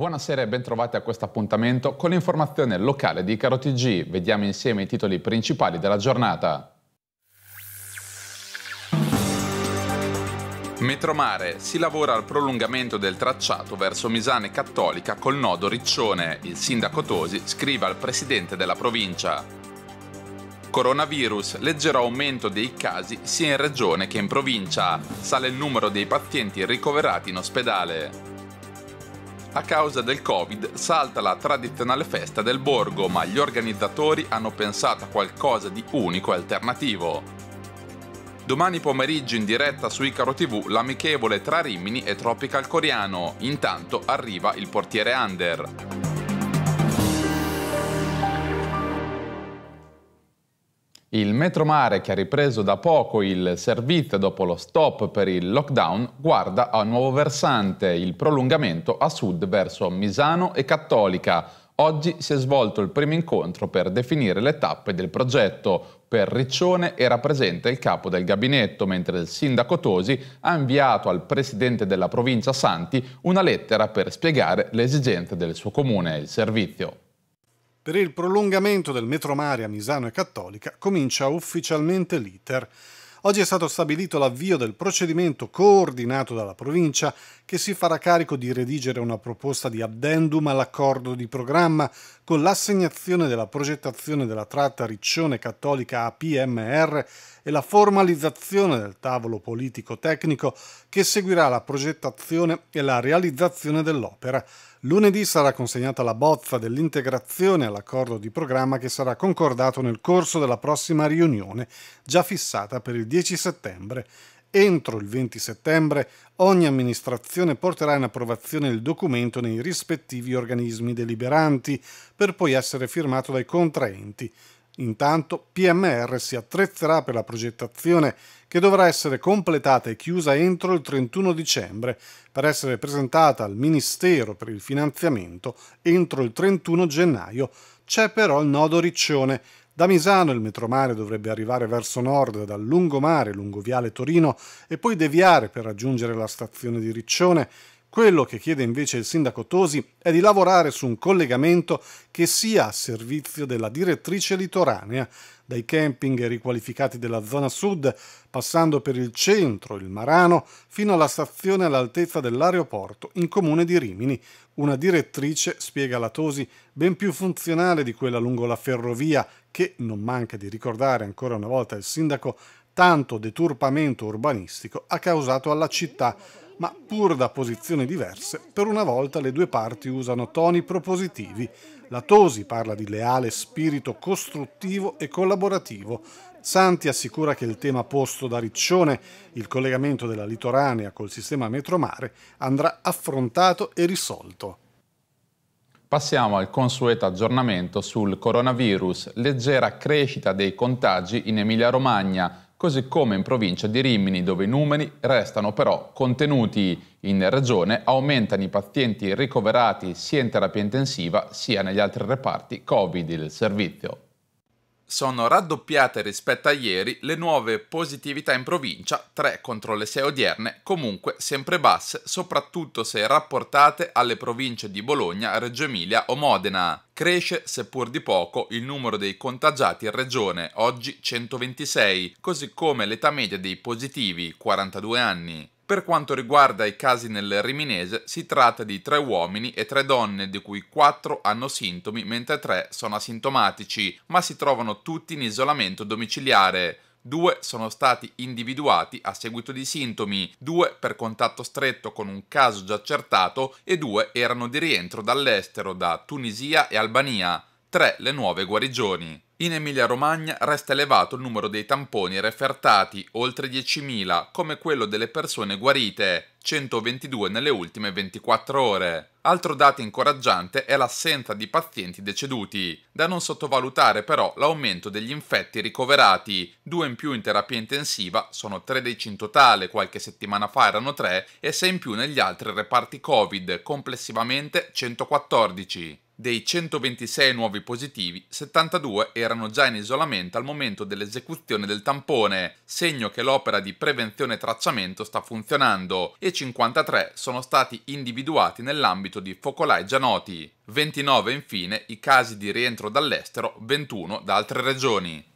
Buonasera e bentrovati a questo appuntamento con l'informazione locale di Caro TG. Vediamo insieme i titoli principali della giornata. Metromare, si lavora al prolungamento del tracciato verso Misane Cattolica col nodo Riccione. Il sindaco Tosi scrive al presidente della provincia. Coronavirus, leggero aumento dei casi sia in regione che in provincia. Sale il numero dei pazienti ricoverati in ospedale. A causa del Covid salta la tradizionale festa del borgo, ma gli organizzatori hanno pensato a qualcosa di unico e alternativo. Domani pomeriggio in diretta su Icaro TV l'amichevole tra Rimini e Tropical Coreano. Intanto arriva il portiere Under. Il Metromare, che ha ripreso da poco il servizio dopo lo stop per il lockdown, guarda a un nuovo versante, il prolungamento a sud verso Misano e Cattolica. Oggi si è svolto il primo incontro per definire le tappe del progetto. Per Riccione era presente il capo del gabinetto, mentre il sindaco Tosi ha inviato al presidente della provincia Santi una lettera per spiegare le esigenze del suo comune e il servizio. Per il prolungamento del metro a Misano e Cattolica comincia ufficialmente l'iter. Oggi è stato stabilito l'avvio del procedimento coordinato dalla provincia che si farà carico di redigere una proposta di addendum all'accordo di programma con l'assegnazione della progettazione della tratta Riccione Cattolica a PMR e la formalizzazione del tavolo politico-tecnico che seguirà la progettazione e la realizzazione dell'opera. Lunedì sarà consegnata la bozza dell'integrazione all'accordo di programma che sarà concordato nel corso della prossima riunione, già fissata per il 10 settembre. Entro il 20 settembre ogni amministrazione porterà in approvazione il documento nei rispettivi organismi deliberanti per poi essere firmato dai contraenti. Intanto PMR si attrezzerà per la progettazione che dovrà essere completata e chiusa entro il 31 dicembre per essere presentata al Ministero per il finanziamento entro il 31 gennaio. C'è però il nodo riccione da Misano il metromare dovrebbe arrivare verso nord dal lungomare lungo Viale Torino e poi deviare per raggiungere la stazione di Riccione quello che chiede invece il sindaco Tosi è di lavorare su un collegamento che sia a servizio della direttrice litoranea, dai camping riqualificati della zona sud, passando per il centro, il Marano, fino alla stazione all'altezza dell'aeroporto in comune di Rimini. Una direttrice, spiega la Tosi, ben più funzionale di quella lungo la ferrovia che, non manca di ricordare ancora una volta il sindaco, tanto deturpamento urbanistico ha causato alla città, ma pur da posizioni diverse, per una volta le due parti usano toni propositivi. La Tosi parla di leale spirito costruttivo e collaborativo. Santi assicura che il tema posto da Riccione, il collegamento della litoranea col sistema metromare, andrà affrontato e risolto. Passiamo al consueto aggiornamento sul coronavirus. Leggera crescita dei contagi in Emilia-Romagna, così come in provincia di Rimini dove i numeri restano però contenuti. In regione aumentano i pazienti ricoverati sia in terapia intensiva sia negli altri reparti Covid. Il servizio sono raddoppiate rispetto a ieri le nuove positività in provincia, 3 contro le 6 odierne, comunque sempre basse, soprattutto se rapportate alle province di Bologna, Reggio Emilia o Modena. Cresce, seppur di poco, il numero dei contagiati in regione, oggi 126, così come l'età media dei positivi, 42 anni. Per quanto riguarda i casi nel riminese, si tratta di tre uomini e tre donne, di cui quattro hanno sintomi, mentre tre sono asintomatici, ma si trovano tutti in isolamento domiciliare. Due sono stati individuati a seguito di sintomi, due per contatto stretto con un caso già accertato e due erano di rientro dall'estero, da Tunisia e Albania. 3 le nuove guarigioni. In Emilia-Romagna resta elevato il numero dei tamponi refertati, oltre 10.000, come quello delle persone guarite, 122 nelle ultime 24 ore. Altro dato incoraggiante è l'assenza di pazienti deceduti. Da non sottovalutare però l'aumento degli infetti ricoverati, due in più in terapia intensiva, sono 13 in totale, qualche settimana fa erano 3, e 6 in più negli altri reparti Covid, complessivamente 114. Dei 126 nuovi positivi, 72 erano già in isolamento al momento dell'esecuzione del tampone, segno che l'opera di prevenzione e tracciamento sta funzionando, e 53 sono stati individuati nell'ambito di focolai già noti. 29 infine i casi di rientro dall'estero, 21 da altre regioni.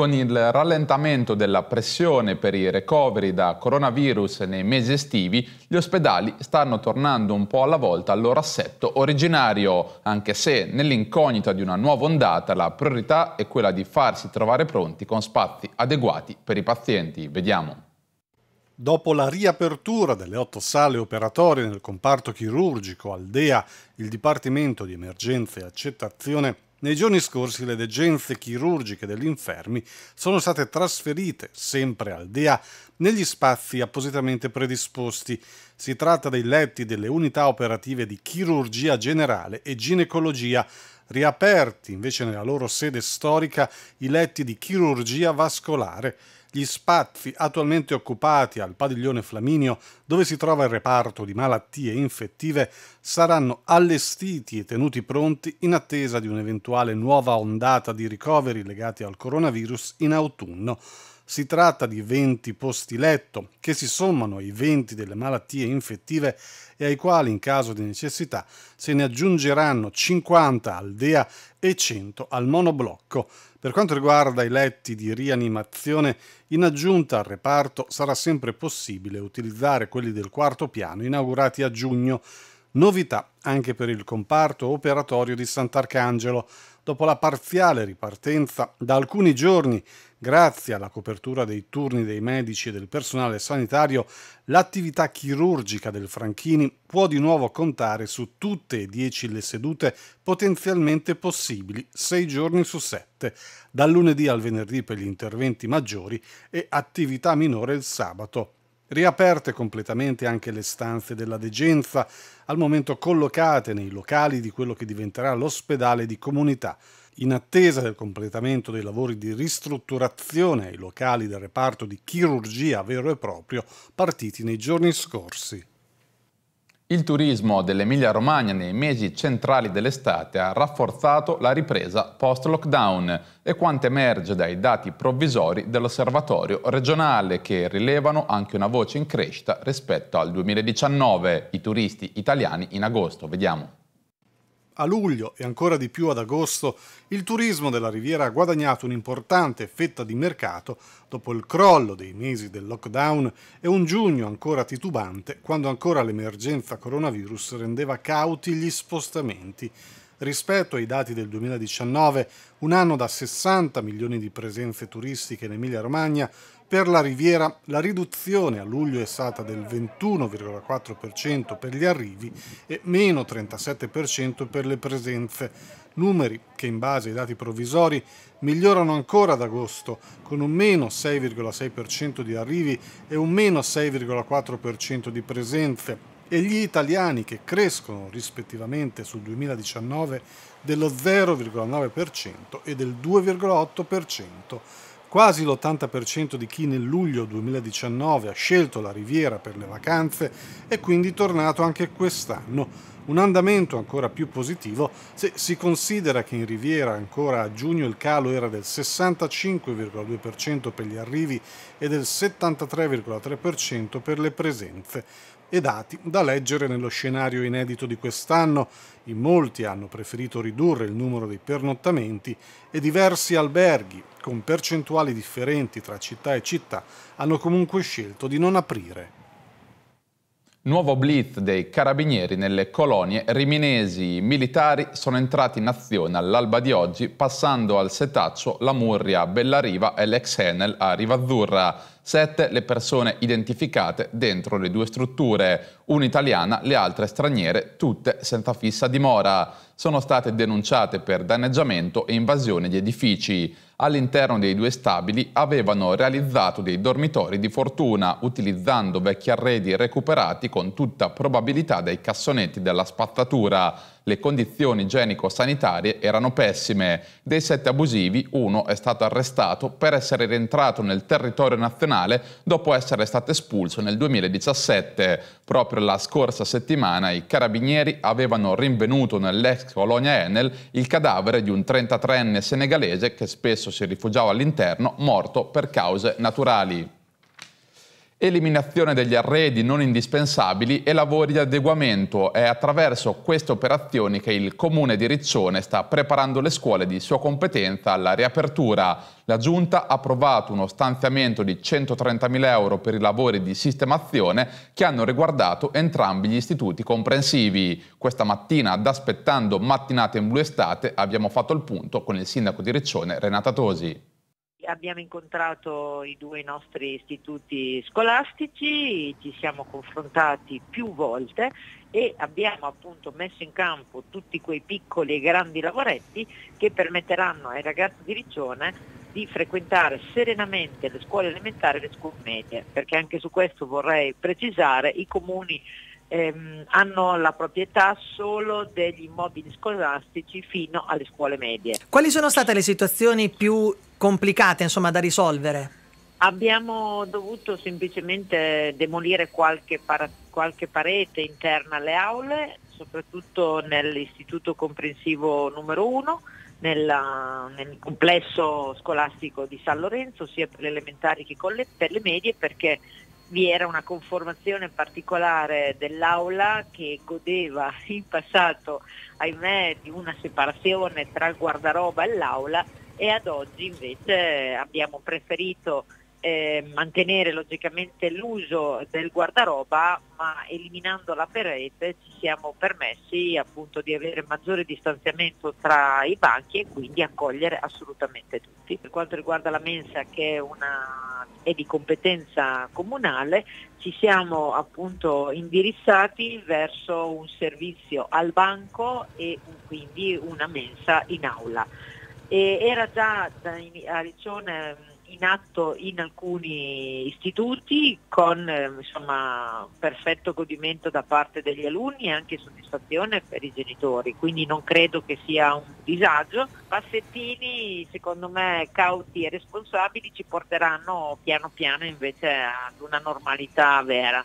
Con il rallentamento della pressione per i recoveri da coronavirus nei mesi estivi, gli ospedali stanno tornando un po' alla volta al loro assetto originario, anche se nell'incognita di una nuova ondata la priorità è quella di farsi trovare pronti con spazi adeguati per i pazienti. Vediamo. Dopo la riapertura delle otto sale operatorie nel comparto chirurgico, Aldea, il Dipartimento di Emergenza e Accettazione nei giorni scorsi le degenze chirurgiche degli infermi sono state trasferite, sempre al DEA, negli spazi appositamente predisposti. Si tratta dei letti delle unità operative di chirurgia generale e ginecologia, riaperti invece nella loro sede storica i letti di chirurgia vascolare gli spazi attualmente occupati al padiglione Flaminio, dove si trova il reparto di malattie infettive, saranno allestiti e tenuti pronti in attesa di un'eventuale nuova ondata di ricoveri legati al coronavirus in autunno. Si tratta di 20 posti letto che si sommano ai 20 delle malattie infettive e ai quali in caso di necessità se ne aggiungeranno 50 al DEA e 100 al monoblocco. Per quanto riguarda i letti di rianimazione, in aggiunta al reparto sarà sempre possibile utilizzare quelli del quarto piano inaugurati a giugno, novità anche per il comparto operatorio di Sant'Arcangelo, dopo la parziale ripartenza da alcuni giorni Grazie alla copertura dei turni dei medici e del personale sanitario, l'attività chirurgica del Franchini può di nuovo contare su tutte e dieci le sedute potenzialmente possibili, sei giorni su sette, dal lunedì al venerdì per gli interventi maggiori e attività minore il sabato riaperte completamente anche le stanze della degenza, al momento collocate nei locali di quello che diventerà l'ospedale di comunità, in attesa del completamento dei lavori di ristrutturazione ai locali del reparto di chirurgia vero e proprio partiti nei giorni scorsi. Il turismo dell'Emilia-Romagna nei mesi centrali dell'estate ha rafforzato la ripresa post-lockdown e quanto emerge dai dati provvisori dell'osservatorio regionale che rilevano anche una voce in crescita rispetto al 2019, i turisti italiani in agosto. Vediamo. A luglio e ancora di più ad agosto il turismo della riviera ha guadagnato un'importante fetta di mercato dopo il crollo dei mesi del lockdown e un giugno ancora titubante quando ancora l'emergenza coronavirus rendeva cauti gli spostamenti rispetto ai dati del 2019, un anno da 60 milioni di presenze turistiche in Emilia-Romagna, per la Riviera la riduzione a luglio è stata del 21,4% per gli arrivi e meno 37% per le presenze, numeri che in base ai dati provvisori migliorano ancora ad agosto con un meno 6,6% di arrivi e un meno 6,4% di presenze e gli italiani che crescono rispettivamente sul 2019 dello 0,9% e del 2,8% Quasi l'80% di chi nel luglio 2019 ha scelto la Riviera per le vacanze è quindi tornato anche quest'anno, un andamento ancora più positivo se si considera che in Riviera ancora a giugno il calo era del 65,2% per gli arrivi e del 73,3% per le presenze, e dati da leggere nello scenario inedito di quest'anno. In molti hanno preferito ridurre il numero dei pernottamenti e diversi alberghi, con percentuali differenti tra città e città, hanno comunque scelto di non aprire. Nuovo blitz dei carabinieri nelle colonie riminesi. I militari sono entrati in azione all'alba di oggi, passando al Setaccio, la Murria, Bellariva e l'ex Enel a Rivazzurra. Sette le persone identificate dentro le due strutture, un'italiana, le altre straniere, tutte senza fissa dimora. Sono state denunciate per danneggiamento e invasione di edifici all'interno dei due stabili avevano realizzato dei dormitori di fortuna utilizzando vecchi arredi recuperati con tutta probabilità dai cassonetti della spazzatura. Le condizioni igienico-sanitarie erano pessime. Dei sette abusivi, uno è stato arrestato per essere rientrato nel territorio nazionale dopo essere stato espulso nel 2017. Proprio la scorsa settimana i carabinieri avevano rinvenuto nell'ex colonia Enel il cadavere di un 33enne senegalese che spesso si rifugiava all'interno, morto per cause naturali eliminazione degli arredi non indispensabili e lavori di adeguamento. È attraverso queste operazioni che il comune di Riccione sta preparando le scuole di sua competenza alla riapertura. La giunta ha approvato uno stanziamento di 130.000 euro per i lavori di sistemazione che hanno riguardato entrambi gli istituti comprensivi. Questa mattina, ad aspettando mattinate in blu estate, abbiamo fatto il punto con il sindaco di Riccione, Renata Tosi. Abbiamo incontrato i due nostri istituti scolastici, ci siamo confrontati più volte e abbiamo appunto messo in campo tutti quei piccoli e grandi lavoretti che permetteranno ai ragazzi di Riccione di frequentare serenamente le scuole elementari e le scuole medie, perché anche su questo vorrei precisare, i comuni ehm, hanno la proprietà solo degli immobili scolastici fino alle scuole medie. Quali sono state le situazioni più complicate insomma, da risolvere? Abbiamo dovuto semplicemente demolire qualche, par- qualche parete interna alle aule, soprattutto nell'istituto comprensivo numero 1, nella, nel complesso scolastico di San Lorenzo, sia per le elementari che le, per le medie, perché vi era una conformazione particolare dell'aula che godeva in passato, ahimè, di una separazione tra il guardaroba e l'aula e ad oggi invece abbiamo preferito eh, mantenere logicamente l'uso del guardaroba ma eliminando la parete ci siamo permessi appunto di avere maggiore distanziamento tra i banchi e quindi accogliere assolutamente tutti. Per quanto riguarda la mensa che è, una, è di competenza comunale ci siamo appunto indirizzati verso un servizio al banco e quindi una mensa in aula e era già a Riccione ehm, in atto in alcuni istituti con ehm, insomma, perfetto godimento da parte degli alunni e anche soddisfazione per i genitori, quindi non credo che sia un disagio. Passettini secondo me cauti e responsabili ci porteranno piano piano invece ad una normalità vera.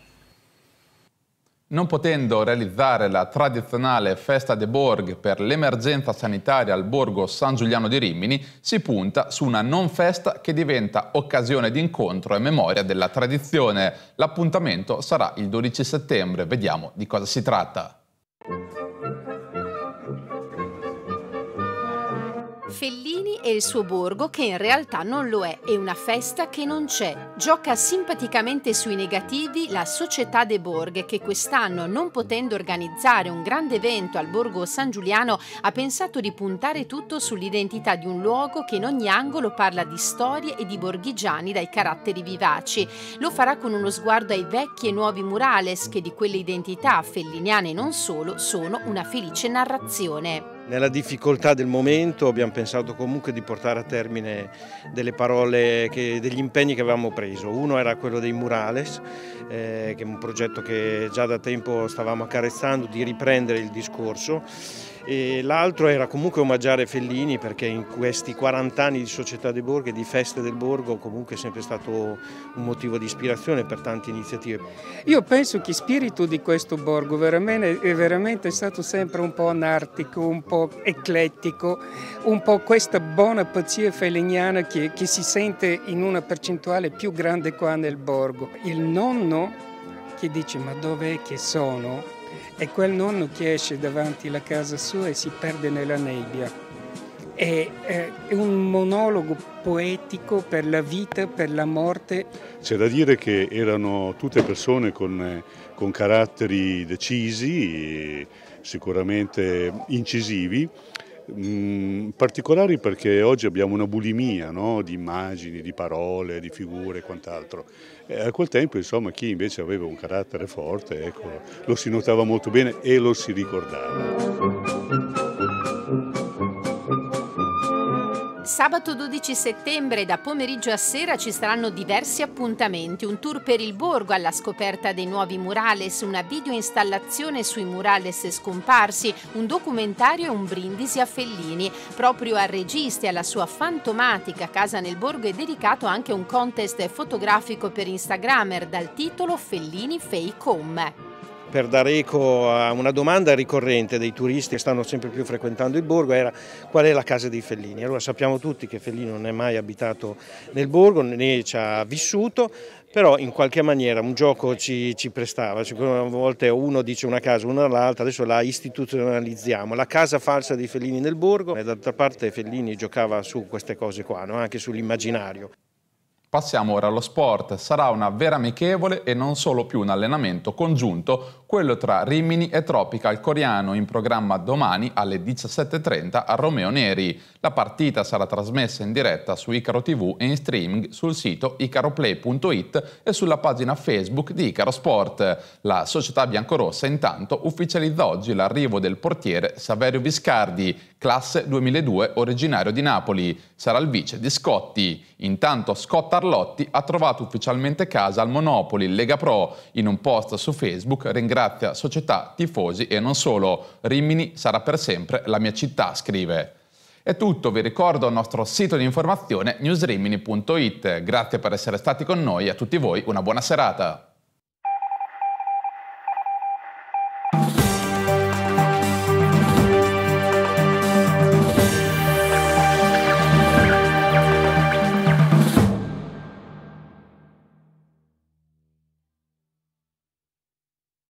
Non potendo realizzare la tradizionale festa de Borg per l'emergenza sanitaria al borgo San Giuliano di Rimini, si punta su una non festa che diventa occasione di incontro e memoria della tradizione. L'appuntamento sarà il 12 settembre, vediamo di cosa si tratta. Fellini e il suo borgo che in realtà non lo è, è una festa che non c'è. Gioca simpaticamente sui negativi la Società De Borghe che quest'anno, non potendo organizzare un grande evento al borgo San Giuliano, ha pensato di puntare tutto sull'identità di un luogo che in ogni angolo parla di storie e di borghigiani dai caratteri vivaci. Lo farà con uno sguardo ai vecchi e nuovi murales che di quelle identità felliniane non solo sono una felice narrazione. Nella difficoltà del momento abbiamo pensato comunque di portare a termine delle parole, che, degli impegni che avevamo preso. Uno era quello dei murales, eh, che è un progetto che già da tempo stavamo accarezzando, di riprendere il discorso e l'altro era comunque omaggiare Fellini perché in questi 40 anni di Società dei Borghi e di Feste del Borgo comunque è sempre stato un motivo di ispirazione per tante iniziative. Io penso che spirito di questo borgo veramente, è veramente stato sempre un po' anartico, un po' eclettico, un po' questa buona pazzia felliniana che, che si sente in una percentuale più grande qua nel borgo. Il nonno che dice ma dov'è che sono? È quel nonno che esce davanti alla casa sua e si perde nella nebbia. È, è un monologo poetico per la vita, per la morte. C'è da dire che erano tutte persone con, con caratteri decisi, sicuramente incisivi Mm, particolari perché oggi abbiamo una bulimia no? di immagini, di parole, di figure e quant'altro. a quel tempo insomma, chi invece aveva un carattere forte ecco, lo si notava molto bene e lo si ricordava. Sabato 12 settembre da pomeriggio a sera ci saranno diversi appuntamenti, un tour per il borgo alla scoperta dei nuovi murales, una videoinstallazione sui murales scomparsi, un documentario e un brindisi a Fellini. Proprio al regista e alla sua fantomatica casa nel borgo è dedicato anche un contest fotografico per Instagrammer dal titolo Fellini Fake Home per dare eco a una domanda ricorrente dei turisti che stanno sempre più frequentando il borgo era qual è la casa dei Fellini. Allora sappiamo tutti che Fellini non è mai abitato nel borgo né ci ha vissuto, però in qualche maniera un gioco ci, ci prestava, a volte uno dice una casa, uno l'altra, adesso la istituzionalizziamo, la casa falsa dei Fellini nel borgo, e eh, d'altra parte Fellini giocava su queste cose qua, no? anche sull'immaginario. Passiamo ora allo sport. Sarà una vera amichevole e non solo più un allenamento congiunto, quello tra Rimini e Tropical Coreano in programma domani alle 17.30 a Romeo Neri. La partita sarà trasmessa in diretta su Icaro TV e in streaming sul sito icaroplay.it e sulla pagina Facebook di Icaro Sport. La società biancorossa intanto ufficializza oggi l'arrivo del portiere Saverio Viscardi, classe 2002 originario di Napoli. Sarà il vice di Scotti. Intanto Scott Carlotti ha trovato ufficialmente casa al Monopoli. Lega Pro in un post su Facebook ringrazia società, tifosi e non solo. Rimini sarà per sempre la mia città, scrive. È tutto, vi ricordo il nostro sito di informazione newsrimini.it. Grazie per essere stati con noi e a tutti voi una buona serata.